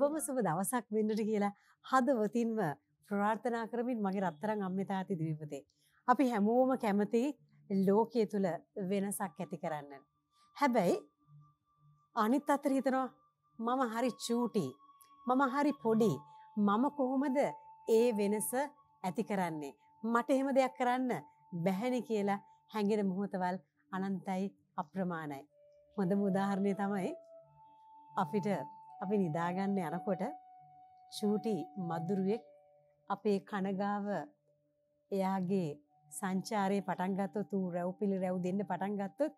සුබම සුබ දවසක් වෙන්නට කියලා හදවතින්ම ප්‍රාර්ථනා කරමින් මගේ රත්තරන් අම්මිතාති දිවිපතේ. අපි හැමෝම කැමති ලෝකයේ තුල වෙනසක් ඇති කරන්න. හැබැයි අනිත් අතර හිතනවා මම හරි චූටි. මම හරි පොඩි. මම කොහොමද ඒ වෙනස ඇති කරන්නේ? මට එහෙම දෙයක් කරන්න බැහැනේ කියලා හැඟෙන මොහොතවල් අනන්තයි අප්‍රමාණයි. හොඳම උදාහරණය තමයි අපිට අපි නිදාගන්න යනකොට චූටි මදුරුවෙක් අපේ කනගාව එයාගේ සංචාරයේ පටන් ගත්තොත් ඌ රැව් පිළි රැව් දෙන්න පටන් ගත්තොත්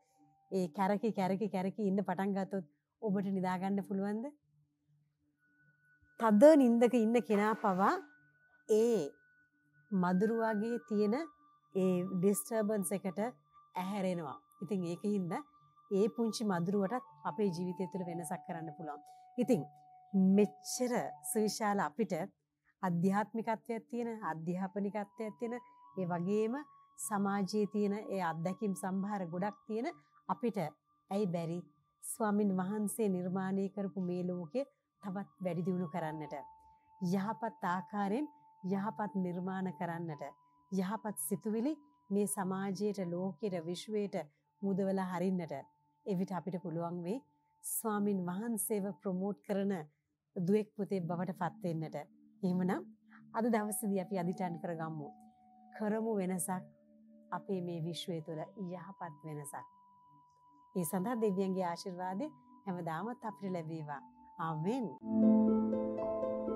ඒ කැරකි කැරකි කැරකි ඉන්න පටන් ගත්තොත් ඔබට නිදාගන්න පුළුවන්ද? තද නින්දක ඉන්න කෙනා පවා ඒ මදුරුවාගේ තියෙන ඒ ඩිස්ටර්බන්ස් එකට ඇහැරෙනවා. ඉතින් ඒකින්ද ඒ පුංචි මදුරුවටත් අපේ ජීවිතය තුළ වෙනසක් කරන්න පුළුවන්. ඉතින් මෙච්චර සවිශාල අපිට අධ්‍යාත්මිකත්වයක් තියෙන අධ්‍යාපනිකත්වයක් තියෙන ඒ වගේම සමාජයේ තියෙන ඒ අත්දැකීම් සම්භාර ගොඩක් තියෙන අපිට ඇයි බැරි ස්වාමින් වහන්සේ නිර්මාණය කරපු මේ ලෝකය තවත් වැඩි දියුණු කරන්නට යහපත් ආකාරයෙන් යහපත් නිර්මාණ කරන්නට යහපත් සිතුවිලි මේ සමාජයට ලෝකෙට විශ්වයට මුදවලා හරින්නට එවිට අපිට පුළුවන් වෙයි ස්වාමින් වහන්සේව ප්‍රොමෝට් කරන දුවෙක් පුතේ බවට පත් වෙන්නට. එහෙමනම් අද දවසේදී අපි අදිටන් කරගමු. කරමු වෙනසක් අපේ මේ විශ්වය තුළ යහපත් වෙනසක්. ඒ සඳහා දෙවියන්ගේ ආශිර්වාදය හැමදාමත් අපිට ලැබේවා. ආමෙන්. thank you